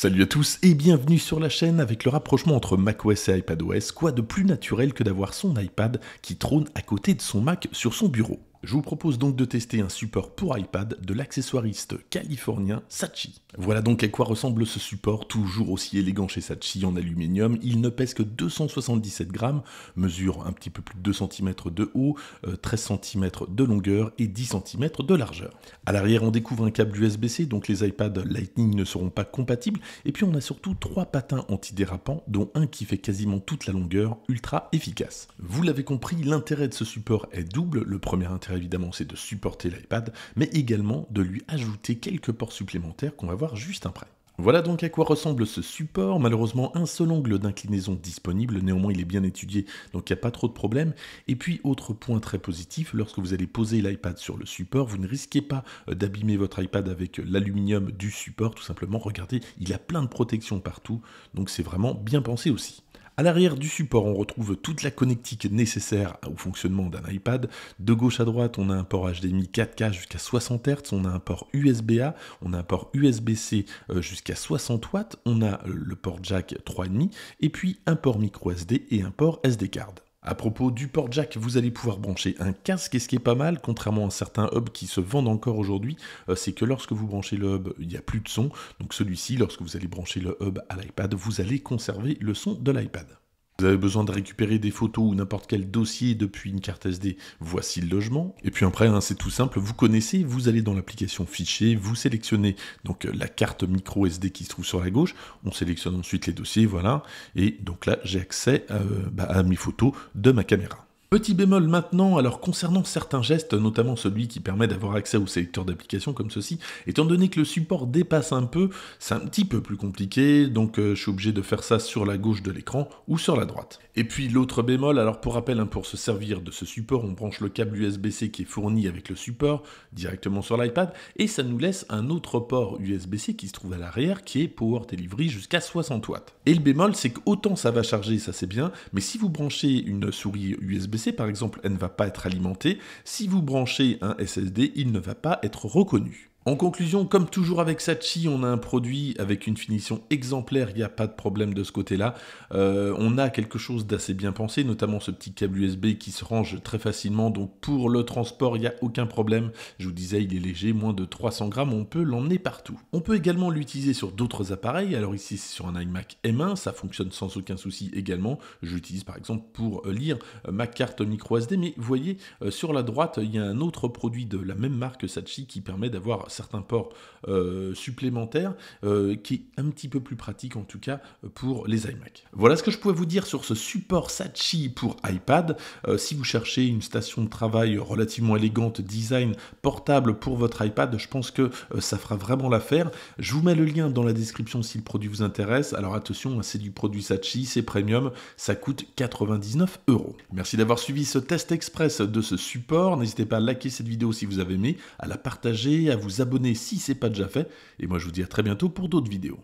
Salut à tous et bienvenue sur la chaîne avec le rapprochement entre macOS et iPadOS, quoi de plus naturel que d'avoir son iPad qui trône à côté de son Mac sur son bureau. Je vous propose donc de tester un support pour iPad de l'accessoiriste californien Sachi. Voilà donc à quoi ressemble ce support, toujours aussi élégant chez Sachi en aluminium. Il ne pèse que 277 grammes, mesure un petit peu plus de 2 cm de haut, 13 euh, cm de longueur et 10 cm de largeur. À l'arrière, on découvre un câble USB-C, donc les iPads Lightning ne seront pas compatibles. Et puis on a surtout trois patins antidérapants, dont un qui fait quasiment toute la longueur, ultra efficace. Vous l'avez compris, l'intérêt de ce support est double. Le premier intérêt évidemment c'est de supporter l'iPad, mais également de lui ajouter quelques ports supplémentaires qu'on va voir juste après. Voilà donc à quoi ressemble ce support, malheureusement un seul angle d'inclinaison disponible, néanmoins il est bien étudié donc il n'y a pas trop de problèmes, Et puis autre point très positif, lorsque vous allez poser l'iPad sur le support, vous ne risquez pas euh, d'abîmer votre iPad avec l'aluminium du support, tout simplement, regardez, il a plein de protections partout, donc c'est vraiment bien pensé aussi. À l'arrière du support, on retrouve toute la connectique nécessaire au fonctionnement d'un iPad. De gauche à droite, on a un port HDMI 4K jusqu'à 60 Hz, on a un port USB-A, on a un port USB-C euh, jusqu'à 60 watts, on a le port jack 3,5 et puis un port micro SD et un port SD card. À propos du port jack, vous allez pouvoir brancher un casque et ce qui est pas mal, contrairement à certains hubs qui se vendent encore aujourd'hui, euh, c'est que lorsque vous branchez le hub, il n'y a plus de son. Donc celui-ci, lorsque vous allez brancher le hub à l'iPad, vous allez conserver le son de l'iPad. Vous avez besoin de récupérer des photos ou n'importe quel dossier depuis une carte SD, voici le logement. Et puis après, hein, c'est tout simple, vous connaissez, vous allez dans l'application fichier, vous sélectionnez donc euh, la carte micro SD qui se trouve sur la gauche, on sélectionne ensuite les dossiers, voilà. Et donc là, j'ai accès euh, bah, à mes photos de ma caméra. Petit bémol maintenant, alors concernant certains gestes, notamment celui qui permet d'avoir accès au sélecteur d'application comme ceci, étant donné que le support dépasse un peu, c'est un petit peu plus compliqué, donc euh, je suis obligé de faire ça sur la gauche de l'écran ou sur la droite. Et puis l'autre bémol, alors pour rappel, hein, pour se servir de ce support, on branche le câble USB-C qui est fourni avec le support directement sur l'iPad, et ça nous laisse un autre port USB-C qui se trouve à l'arrière, qui est Power Delivery jusqu'à 60 watts. Et le bémol, c'est qu'autant ça va charger, ça c'est bien, mais si vous branchez une souris USB par exemple, elle ne va pas être alimentée. Si vous branchez un SSD, il ne va pas être reconnu. En conclusion, comme toujours avec Sachi, on a un produit avec une finition exemplaire, il n'y a pas de problème de ce côté-là. Euh, on a quelque chose d'assez bien pensé, notamment ce petit câble USB qui se range très facilement, donc pour le transport, il n'y a aucun problème. Je vous disais, il est léger, moins de 300 grammes, on peut l'emmener partout. On peut également l'utiliser sur d'autres appareils, alors ici c'est sur un iMac M1, ça fonctionne sans aucun souci également. J'utilise par exemple pour euh, lire euh, ma carte micro SD, mais vous voyez, sur la droite, il y a un autre produit de la même marque Sachi qui permet d'avoir certains ports euh, supplémentaires, euh, qui est un petit peu plus pratique en tout cas pour les iMac. Voilà ce que je pouvais vous dire sur ce support Sachi pour iPad. Euh, si vous cherchez une station de travail relativement élégante, design, portable pour votre iPad, je pense que ça fera vraiment l'affaire. Je vous mets le lien dans la description si le produit vous intéresse. Alors attention, hein, c'est du produit Sachi, c'est premium, ça coûte 99 euros. Merci d'avoir suivi ce test express de ce support. N'hésitez pas à liker cette vidéo si vous avez aimé, à la partager, à vous abonner si ce n'est pas déjà fait, et moi je vous dis à très bientôt pour d'autres vidéos.